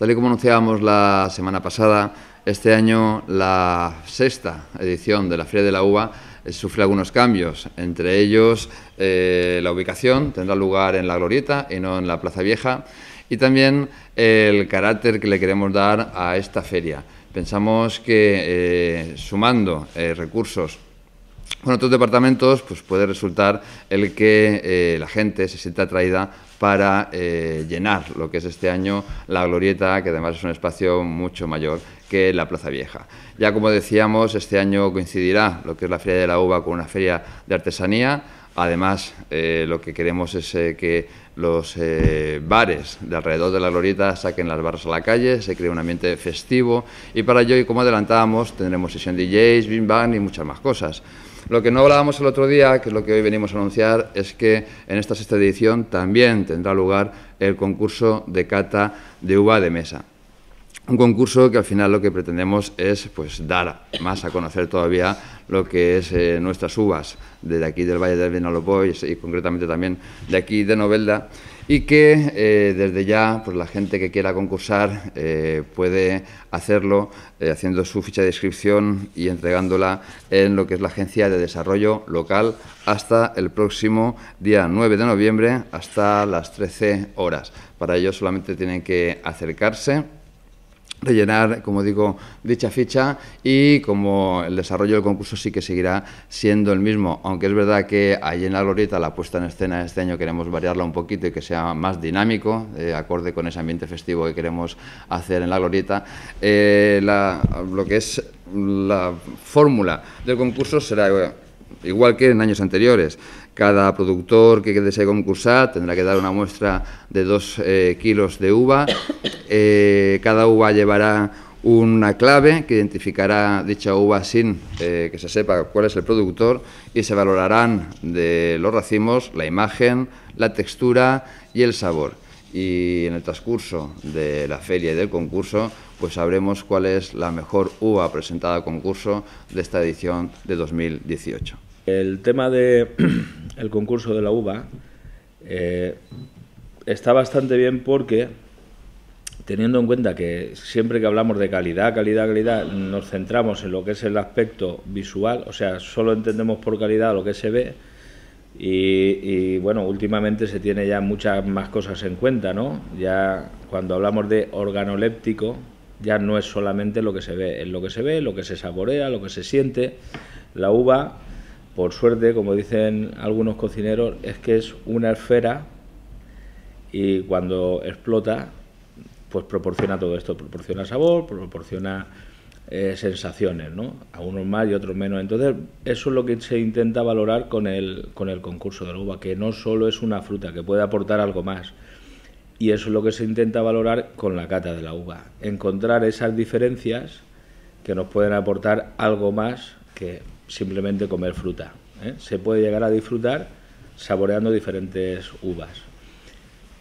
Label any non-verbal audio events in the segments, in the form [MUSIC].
Tal y como anunciábamos la semana pasada, este año la sexta edición de la Feria de la Uva eh, sufre algunos cambios, entre ellos eh, la ubicación tendrá lugar en la Glorieta y no en la Plaza Vieja, y también el carácter que le queremos dar a esta feria. Pensamos que eh, sumando recursos con otros departamentos pues puede resultar el que eh, la gente se sienta atraída para eh, llenar lo que es este año la glorieta, que además es un espacio mucho mayor que la Plaza Vieja. Ya como decíamos, este año coincidirá lo que es la Feria de la Uva con una feria de artesanía. Además, eh, lo que queremos es que los bares de alrededor de la glorieta saquen las barras a la calle, se crea un ambiente festivo y para ello, y como adelantábamos, tendremos sesión DJs, bing bang y muchas más cosas. Lo que no hablábamos el otro día, que es lo que hoy venimos a anunciar, es que en esta sexta edición también tendrá lugar el concurso de cata de uva de mesa. Un concurso que al final lo que pretendemos es pues, dar más a conocer todavía lo que es eh, nuestras uvas desde aquí del Valle del Vinalopó y concretamente también de aquí de Novelda y que eh, desde ya pues, la gente que quiera concursar eh, puede hacerlo eh, haciendo su ficha de inscripción y entregándola en lo que es la Agencia de Desarrollo Local hasta el próximo día 9 de noviembre hasta las 13 horas. Para ello solamente tienen que acercarse rellenar, como digo, dicha ficha y como el desarrollo del concurso sí que seguirá siendo el mismo, aunque es verdad que ahí en la glorieta la puesta en escena este año queremos variarla un poquito y que sea más dinámico, de eh, acorde con ese ambiente festivo que queremos hacer en la glorieta. Eh, la, lo que es la fórmula del concurso será... Eh, igual que en años anteriores. Cada productor que desee concursar tendrá que dar una muestra de dos eh, kilos de uva. [COUGHS] Eh, cada uva llevará una clave que identificará dicha uva sin eh, que se sepa cuál es el productor y se valorarán de los racimos la imagen, la textura y el sabor. Y en el transcurso de la feria y del concurso, pues sabremos cuál es la mejor uva presentada a concurso de esta edición de 2018. El tema de [CLEARS THROAT] el concurso de la uva eh, está bastante bien porque, teniendo en cuenta que siempre que hablamos de calidad, calidad, calidad, nos centramos en lo que es el aspecto visual, o sea, solo entendemos por calidad lo que se ve. Y, y bueno, últimamente se tiene ya muchas más cosas en cuenta, ¿no? Ya cuando hablamos de organoléptico, ya no es solamente lo que se ve, es lo que se ve, lo que se saborea, lo que se siente. La uva por suerte, como dicen algunos cocineros, es que es una esfera y cuando explota, pues proporciona todo esto, proporciona sabor, proporciona eh, sensaciones, ¿no? A unos más y otros menos. Entonces, eso es lo que se intenta valorar con el, con el concurso de la uva, que no solo es una fruta, que puede aportar algo más. Y eso es lo que se intenta valorar con la cata de la uva, encontrar esas diferencias que nos pueden aportar algo más que simplemente comer fruta. ¿eh? Se puede llegar a disfrutar saboreando diferentes uvas.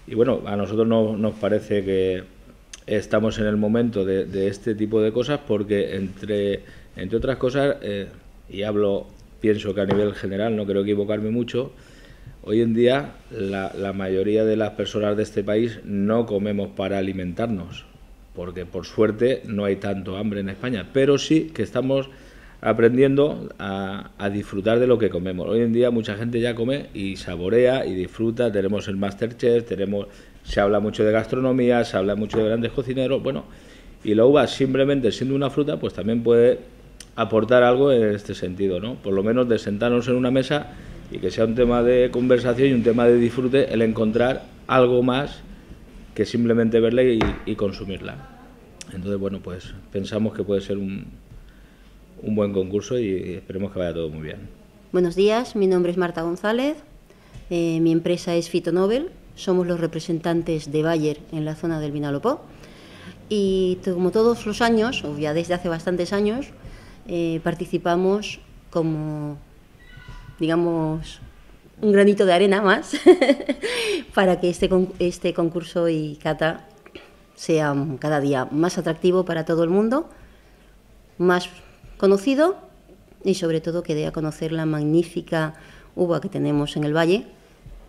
Y bueno, a nosotros no, nos parece que estamos en el momento de, este tipo de cosas porque entre, entre otras cosas, eh, y hablo, pienso que a nivel general, no quiero equivocarme mucho, Hoy en día la, la, mayoría de las personas de este país no comemos para alimentarnos, porque por suerte no hay tanto hambre en España, pero sí que estamos aprendiendo a, disfrutar de lo que comemos. Hoy en día mucha gente ya come y saborea y disfruta. Tenemos el Masterchef, tenemos, se habla mucho de gastronomía, se habla mucho de grandes cocineros. Bueno, y la uva simplemente siendo una fruta, pues también puede aportar algo en este sentido, ¿no? Por lo menos de sentarnos en una mesa y que sea un tema de conversación y un tema de disfrute el encontrar algo más que simplemente verla y consumirla. Entonces, bueno, pues pensamos que puede ser un, un buen concurso y esperemos que vaya todo muy bien. Buenos días, mi nombre es Marta González, eh, mi empresa es Fitonobel, somos los representantes de Bayer en la zona del Vinalopó y como todos los años, o ya desde hace bastantes años, eh, participamos como, digamos, un granito de arena más [LAUGHS] para que este, este concurso y cata sea cada día más atractivo para todo el mundo, más conocido y sobre todo que dé a conocer la magnífica uva que tenemos en el valle,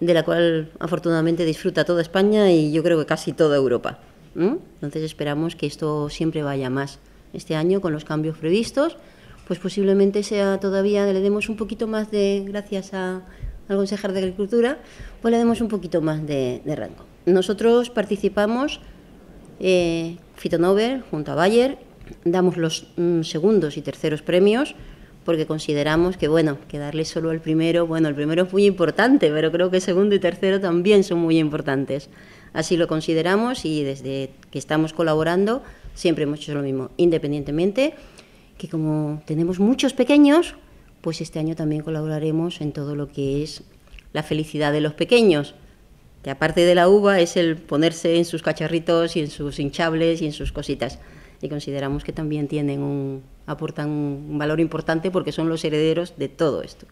de la cual afortunadamente disfruta toda España y yo creo que casi toda Europa. Entonces esperamos que esto siempre vaya más. Este año, con los cambios previstos, pues posiblemente sea todavía, le demos un poquito más de, gracias a, al consejero de Agricultura, pues le demos un poquito más de, rango. Nosotros participamos, eh, Fitonover, junto a Bayer, damos los mm, segundos y terceros premios porque consideramos que, bueno, que darle solo el primero, bueno, el primero es muy importante, pero creo que segundo y tercero también son muy importantes. Así lo consideramos y desde que estamos colaborando siempre hemos hecho lo mismo, independientemente que como tenemos muchos pequeños, pues este año también colaboraremos en todo lo que es la felicidad de los pequeños, que aparte de la uva es el ponerse en sus cacharritos y en sus hinchables y en sus cositas y consideramos que también tienen un, aportan un valor importante porque son los herederos de todo esto.